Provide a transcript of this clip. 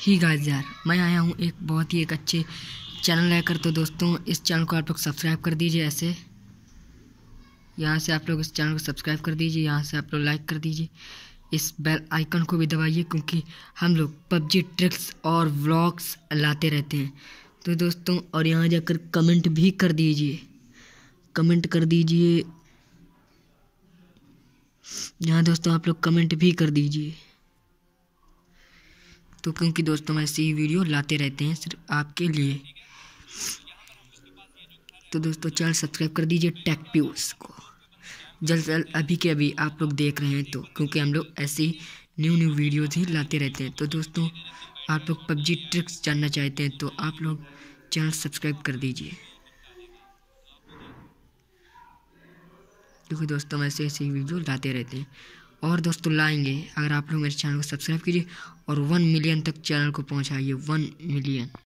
ही guys यार मैं आया हूँ एक बहुत ही एक अच्छे चैनल लेकर तो दोस्तों इस चैनल को आप लोग सब्सक्राइब कर दीजिए ऐसे यहाँ से आप लोग इस चैनल को सब्सक्राइब कर दीजिए यहाँ से आप लोग लाइक कर दीजिए इस बेल आइकन को भी दबाइए क्योंकि हम लोग पबजी ट्रिक्स और व्लॉग्स लाते रहते हैं तो दोस्तों और यहाँ जाकर कमेंट भी कर दीजिए कमेंट कर दीजिए यहाँ दोस्तों आप लोग कमेंट भी कर दीजिए तो क्योंकि दोस्तों हम ऐसी वीडियो लाते रहते हैं सिर्फ आपके लिए तो दोस्तों चैनल सब्सक्राइब कर दीजिए टेक प्यूज को जल्द से जल्द अभी के अभी आप लोग देख रहे हैं तो क्योंकि हम लोग ऐसी न्यू न्यू वीडियोज ही लाते रहते हैं तो दोस्तों आप लोग पबजी ट्रिक्स जानना चाहते हैं तो आप लोग चैनल सब्सक्राइब कर दीजिए क्योंकि दोस्तों ऐसे ऐसे वीडियो लाते रहते हैं और दोस्तों तो लाएंगे अगर आप लोग मेरे चैनल को सब्सक्राइब कीजिए और वन मिलियन तक चैनल को पहुँचाइए वन मिलियन